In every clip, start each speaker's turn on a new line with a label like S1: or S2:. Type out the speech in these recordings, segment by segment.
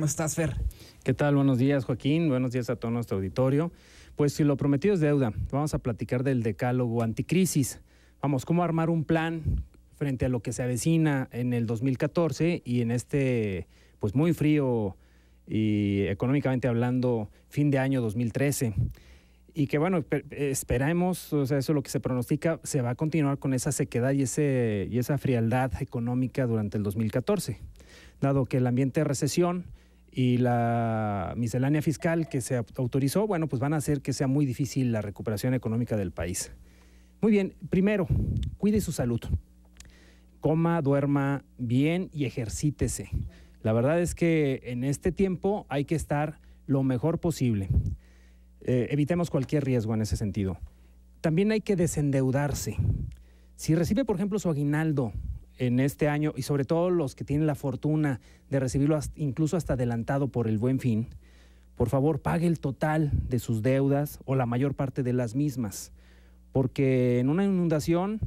S1: ¿Cómo estás, Fer? ¿Qué tal? Buenos días, Joaquín. Buenos días a todo nuestro auditorio. Pues si lo prometido es deuda, vamos a platicar del decálogo anticrisis. Vamos, cómo armar un plan frente a lo que se avecina en el 2014 y en este, pues muy frío y económicamente hablando, fin de año 2013 y que bueno, esperemos, o sea, eso es lo que se pronostica, se va a continuar con esa sequedad y, ese, y esa frialdad económica durante el 2014, dado que el ambiente de recesión y la miscelánea fiscal que se autorizó, bueno, pues van a hacer que sea muy difícil la recuperación económica del país. Muy bien, primero, cuide su salud. Coma, duerma bien y ejercítese. La verdad es que en este tiempo hay que estar lo mejor posible. Eh, evitemos cualquier riesgo en ese sentido. También hay que desendeudarse. Si recibe, por ejemplo, su aguinaldo en este año y sobre todo los que tienen la fortuna de recibirlo incluso hasta adelantado por el buen fin, por favor pague el total de sus deudas o la mayor parte de las mismas, porque en una inundación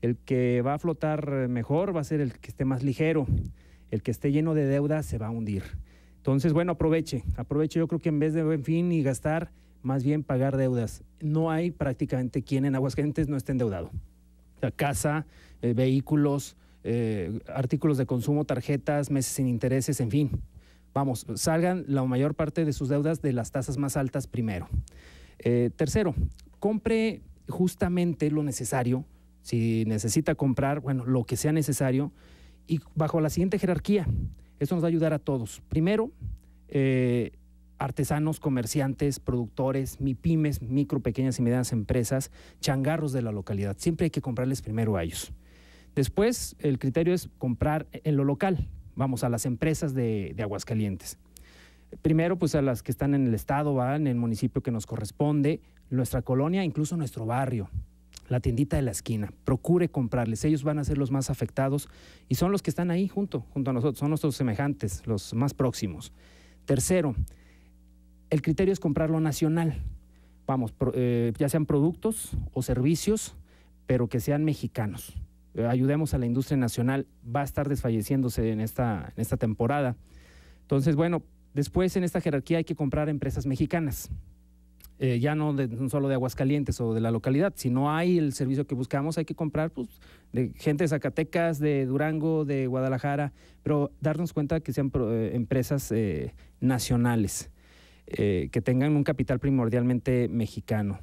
S1: el que va a flotar mejor va a ser el que esté más ligero, el que esté lleno de deudas se va a hundir. Entonces, bueno, aproveche, aproveche, yo creo que en vez de buen fin y gastar, más bien pagar deudas. No hay prácticamente quien en Aguas Gentes no esté endeudado. La casa, eh, vehículos, eh, artículos de consumo, tarjetas, meses sin intereses, en fin. Vamos, salgan la mayor parte de sus deudas de las tasas más altas primero. Eh, tercero, compre justamente lo necesario. Si necesita comprar, bueno, lo que sea necesario. Y bajo la siguiente jerarquía, eso nos va a ayudar a todos. Primero, eh, artesanos, comerciantes, productores, mipymes, micro, pequeñas y medianas empresas, changarros de la localidad. Siempre hay que comprarles primero a ellos. Después, el criterio es comprar en lo local, vamos, a las empresas de, Aguascalientes. Primero, pues a las que están en el estado, van en el municipio que nos corresponde, nuestra colonia, incluso nuestro barrio, la tiendita de la esquina. Procure comprarles, ellos van a ser los más afectados y son los que están ahí junto, junto a nosotros, son nuestros semejantes, los más próximos. Tercero, el criterio es comprar lo nacional, vamos, eh, ya sean productos o servicios, pero que sean mexicanos. Eh, ayudemos a la industria nacional, va a estar desfalleciéndose en esta, en esta temporada. Entonces, bueno, después en esta jerarquía hay que comprar empresas mexicanas. Eh, ya no, de, solo de Aguascalientes o de la localidad, si no hay el servicio que buscamos, hay que comprar pues, de gente de Zacatecas, de Durango, de Guadalajara, pero darnos cuenta que sean eh, empresas nacionales, que tengan un capital primordialmente mexicano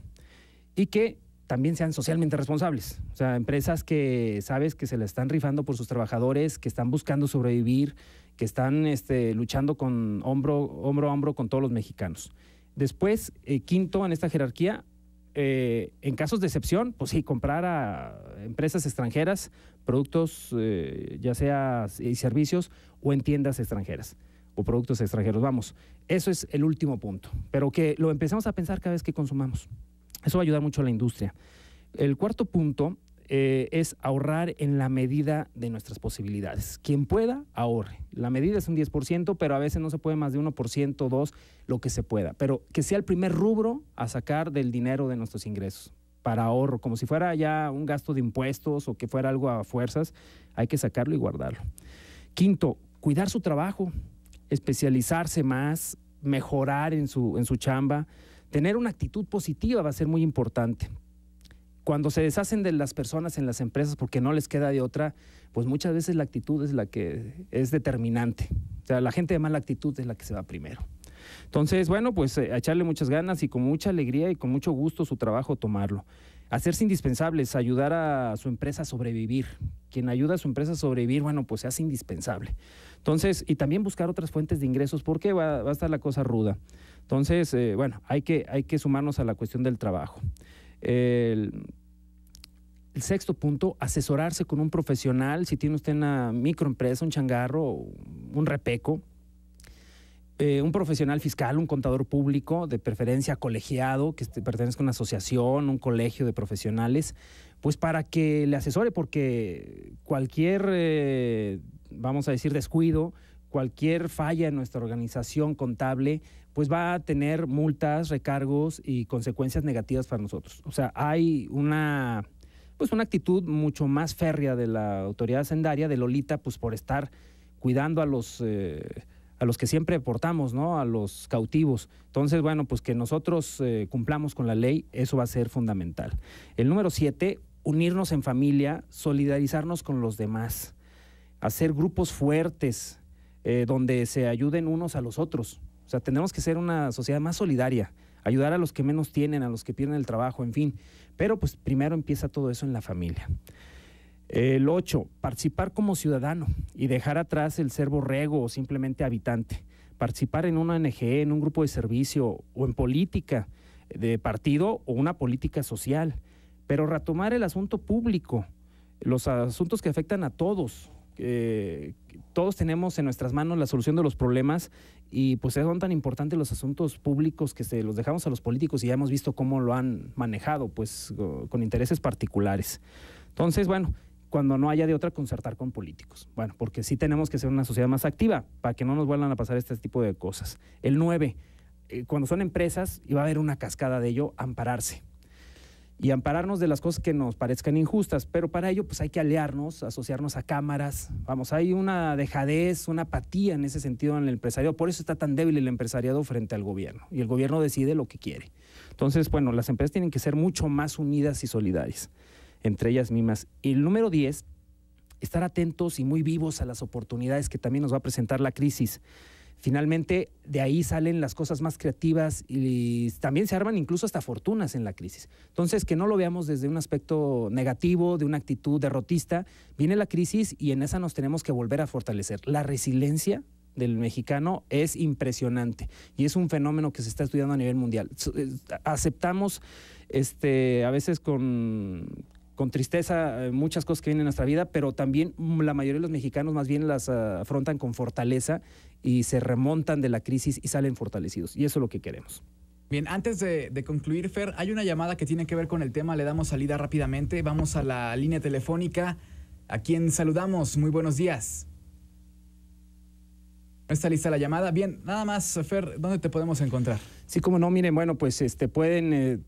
S1: y que también sean socialmente responsables. O sea, empresas que sabes que se la están rifando por sus trabajadores, que están buscando sobrevivir, que están este, luchando con hombro, a hombro con todos los mexicanos. Después, eh, quinto en esta jerarquía, eh, en casos de excepción, pues sí, comprar a empresas extranjeras productos, eh, ya sea y servicios, o en tiendas extranjeras o productos extranjeros. Vamos, eso es el último punto, pero que lo empezamos a pensar cada vez que consumamos. Eso va a ayudar mucho a la industria. El cuarto punto eh, es ahorrar en la medida de nuestras posibilidades. Quien pueda, ahorre. La medida es un 10%, pero a veces no se puede más de 1%, 2%, lo que se pueda. Pero que sea el primer rubro a sacar del dinero de nuestros ingresos para ahorro, como si fuera ya un gasto de impuestos o que fuera algo a fuerzas, hay que sacarlo y guardarlo. Quinto, cuidar su trabajo, especializarse más, mejorar en su, en su chamba. Tener una actitud positiva va a ser muy importante. Cuando se deshacen de las personas en las empresas porque no les queda de otra, pues muchas veces la actitud es la que es determinante. O sea, la gente de mala actitud es la que se va primero. Entonces, bueno, pues eh, echarle muchas ganas y con mucha alegría y con mucho gusto su trabajo tomarlo. Hacerse indispensable es ayudar a su empresa a sobrevivir. Quien ayuda a su empresa a sobrevivir, bueno, pues se hace indispensable. Entonces, y también buscar otras fuentes de ingresos, porque va, a estar la cosa ruda. Entonces, eh, bueno, hay que, sumarnos a la cuestión del trabajo. El, el sexto punto, asesorarse con un profesional. Si tiene usted una microempresa, un changarro, un repeco, eh, un profesional fiscal, un contador público, de preferencia colegiado, que este, pertenezca a una asociación, un colegio de profesionales, pues para que le asesore, porque cualquier, eh, vamos a decir, descuido, cualquier falla en nuestra organización contable, pues va a tener multas, recargos y consecuencias negativas para nosotros. O sea, hay una pues una actitud mucho más férrea de la autoridad hacendaria, de Lolita, pues por estar cuidando a los eh, a los que siempre deportamos, ¿no? A los cautivos. Entonces, bueno, pues que nosotros eh, cumplamos con la ley, eso va a ser fundamental. El número siete, unirnos en familia, solidarizarnos con los demás, hacer grupos fuertes eh, donde se ayuden unos a los otros. O sea, tenemos que ser una sociedad más solidaria, ayudar a los que menos tienen, a los que pierden el trabajo, en fin. Pero pues primero empieza todo eso en la familia. El 8, participar como ciudadano y dejar atrás el ser borrego o simplemente habitante. Participar en una ONG, en un grupo de servicio o en política de partido o una política social. Pero retomar el asunto público, los asuntos que afectan a todos. todos tenemos en nuestras manos la solución de los problemas y pues son tan importantes los asuntos públicos que se los dejamos a los políticos y ya hemos visto cómo lo han manejado, pues con intereses particulares. Entonces, bueno, cuando no haya de otra concertar con políticos. Bueno, porque sí tenemos que ser una sociedad más activa para que no nos vuelvan a pasar este tipo de cosas. El 9, eh, cuando son empresas, y va a haber una cascada de ello, ampararse. Y ampararnos de las cosas que nos parezcan injustas, pero para ello pues hay que aliarnos, asociarnos a cámaras. Vamos, hay una dejadez, una apatía en ese sentido en el empresariado. Por eso está tan débil el empresariado frente al gobierno. Y el gobierno decide lo que quiere. Entonces, bueno, las empresas tienen que ser mucho más unidas y solidarias entre ellas mismas. Y el número 10, estar atentos y muy vivos a las oportunidades que también nos va a presentar la crisis. Finalmente, de ahí salen las cosas más creativas y también se arman incluso hasta fortunas en la crisis. Entonces, que no lo veamos desde un aspecto negativo, de una actitud derrotista. Viene la crisis y en esa nos tenemos que volver a fortalecer. La resiliencia del mexicano es impresionante y es un fenómeno que se está estudiando a nivel mundial. Eh, aceptamos este, a veces con, con tristeza eh, muchas cosas que vienen en nuestra vida, pero también la mayoría de los mexicanos más bien las ah, afrontan con fortaleza y se remontan de la crisis y salen fortalecidos. Y eso es lo que queremos. Bien, antes de, de, concluir, Fer, hay una llamada que tiene que ver con el tema, le damos salida rápidamente, vamos a la línea telefónica, a quien saludamos, muy buenos días. Está lista la llamada. Bien, nada más, Fer, ¿dónde te podemos encontrar? Sí, como no, miren, bueno, pues este pueden eh,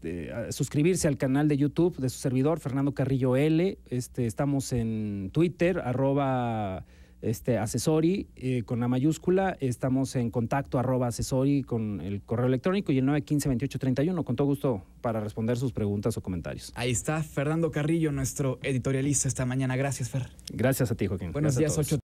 S1: suscribirse al canal de YouTube de su servidor, Fernando Carrillo L. Este, estamos en Twitter, arroba este, asesori eh, con la mayúscula. Estamos en contacto arroba asesori con el correo electrónico y el 915-2831. Con todo gusto para responder sus preguntas o comentarios. Ahí está Fernando Carrillo, nuestro editorialista esta mañana. Gracias, Fer. Gracias a ti, Joaquín. Buenos días, 8.